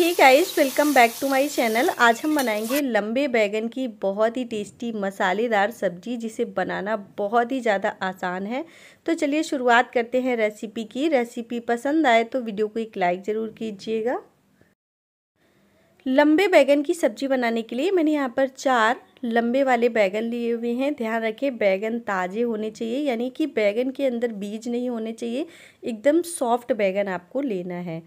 है आइज़ welcome back to my channel आज हम बनाएंगे लंबे बैगन की बहुत ही टेस्टी मसालेदार सब्जी जिसे बनाना बहुत ही ज़्यादा आसान है तो चलिए शुरुआत करते हैं रेसिपी की रेसिपी पसंद आए तो वीडियो को एक लाइक ज़रूर कीजिएगा लंबे बैगन की सब्जी बनाने के लिए मैंने यहाँ पर चार लंबे वाले बैगन लिए हुए हैं ध्यान रखें बैगन ताज़े होने चाहिए यानी कि बैगन के अंदर बीज नहीं होने चाहिए एकदम सॉफ्ट बैगन आपको लेना है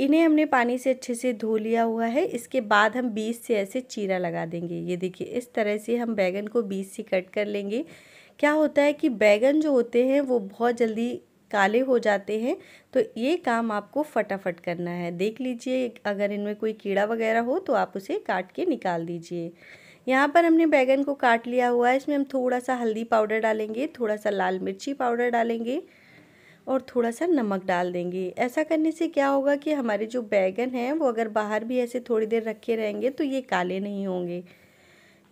इन्हें हमने पानी से अच्छे से धो लिया हुआ है इसके बाद हम बीज से ऐसे चीरा लगा देंगे ये देखिए इस तरह से हम बैगन को बीज से कट कर लेंगे क्या होता है कि बैगन जो होते हैं वो बहुत जल्दी काले हो जाते हैं तो ये काम आपको फटाफट करना है देख लीजिए अगर इनमें कोई कीड़ा वगैरह हो तो आप उसे काट के निकाल दीजिए यहाँ पर हमने बैगन को काट लिया हुआ है इसमें हम थोड़ा सा हल्दी पाउडर डालेंगे थोड़ा सा लाल मिर्ची पाउडर डालेंगे और थोड़ा सा नमक डाल देंगे ऐसा करने से क्या होगा कि हमारे जो बैगन हैं वो अगर बाहर भी ऐसे थोड़ी देर रखे रहेंगे तो ये काले नहीं होंगे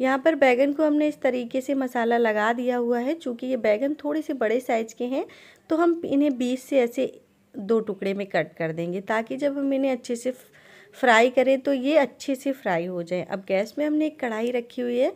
यहाँ पर बैगन को हमने इस तरीके से मसाला लगा दिया हुआ है चूँकि ये बैगन थोड़े से बड़े साइज़ के हैं तो हम इन्हें बीस से ऐसे दो टुकड़े में कट कर देंगे ताकि जब हम इन्हें अच्छे से फ्राई करें तो ये अच्छे से फ्राई हो जाए अब गैस में हमने एक कढ़ाई रखी हुई है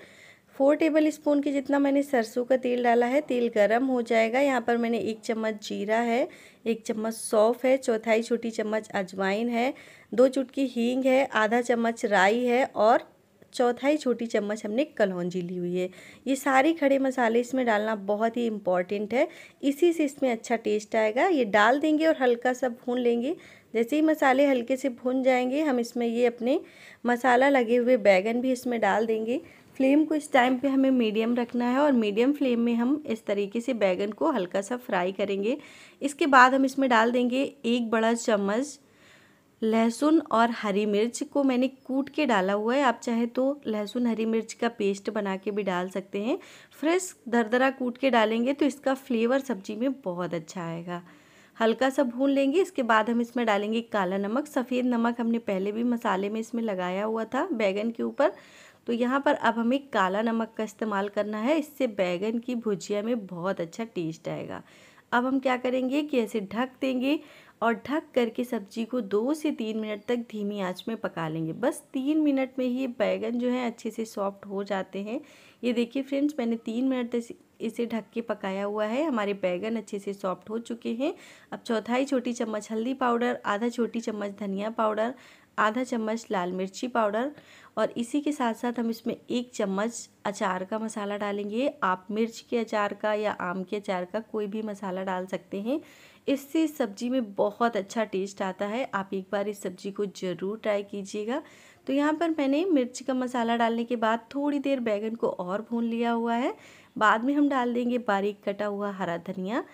फोर टेबल स्पून के जितना मैंने सरसों का तेल डाला है तेल गरम हो जाएगा यहाँ पर मैंने एक चम्मच जीरा है एक चम्मच सौफ़ है चौथाई छोटी चम्मच अजवाइन है दो चुटकी हींग है आधा चम्मच राई है और चौथाई छोटी चम्मच हमने कलौंजी ली हुई है ये सारे खड़े मसाले इसमें डालना बहुत ही इम्पॉर्टेंट है इसी से इसमें अच्छा टेस्ट आएगा ये डाल देंगे और हल्का सा भून लेंगे जैसे ही मसाले हल्के से भून जाएंगे हम इसमें ये अपने मसाला लगे हुए बैगन भी इसमें डाल देंगे फ्लेम को इस टाइम पे हमें मीडियम रखना है और मीडियम फ्लेम में हम इस तरीके से बैगन को हल्का सा फ्राई करेंगे इसके बाद हम इसमें डाल देंगे एक बड़ा चम्मच लहसुन और हरी मिर्च को मैंने कूट के डाला हुआ है आप चाहे तो लहसुन हरी मिर्च का पेस्ट बना के भी डाल सकते हैं फ्रेश दरदरा कूट के डालेंगे तो इसका फ्लेवर सब्जी में बहुत अच्छा आएगा हल्का सा भून लेंगे इसके बाद हम इसमें डालेंगे काला नमक सफ़ेद नमक हमने पहले भी मसाले में इसमें लगाया हुआ था बैगन के ऊपर तो यहाँ पर अब हमें काला नमक का इस्तेमाल करना है इससे बैगन की भुजिया में बहुत अच्छा टेस्ट आएगा अब हम क्या करेंगे कि ऐसे ढक देंगे और ढक करके सब्जी को दो से तीन मिनट तक धीमी आंच में पका लेंगे बस तीन मिनट में ही बैगन जो है अच्छे से सॉफ्ट हो जाते हैं ये देखिए फ्रेंड्स मैंने तीन मिनट तक इसे ढक के पकाया हुआ है हमारे बैगन अच्छे से सॉफ्ट हो चुके हैं अब चौथाई छोटी चम्मच हल्दी पाउडर आधा छोटी चम्मच धनिया पाउडर आधा चम्मच लाल मिर्ची पाउडर और इसी के साथ साथ हम इसमें एक चम्मच अचार का मसाला डालेंगे आप मिर्च के अचार का या आम के अचार का कोई भी मसाला डाल सकते हैं इससे सब्जी में बहुत अच्छा टेस्ट आता है आप एक बार इस सब्जी को ज़रूर ट्राई कीजिएगा तो यहाँ पर मैंने मिर्च का मसाला डालने के बाद थोड़ी देर बैगन को और भून लिया हुआ है बाद में हम डाल देंगे बारीक कटा हुआ हरा धनिया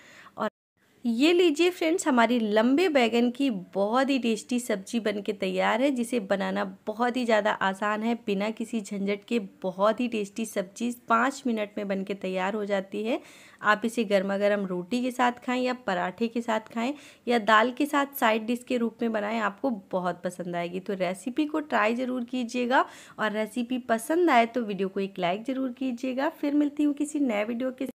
ये लीजिए फ्रेंड्स हमारी लंबे बैगन की बहुत ही टेस्टी सब्जी बन के तैयार है जिसे बनाना बहुत ही ज़्यादा आसान है बिना किसी झंझट के बहुत ही टेस्टी सब्जी पाँच मिनट में बन के तैयार हो जाती है आप इसे गर्मा गर्म रोटी के साथ खाएं या पराठे के साथ खाएं या दाल के साथ साइड डिश के रूप में बनाएं आपको बहुत पसंद आएगी तो रेसिपी को ट्राई ज़रूर कीजिएगा और रेसिपी पसंद आए तो वीडियो को एक लाइक ज़रूर कीजिएगा फिर मिलती हूँ किसी नए वीडियो के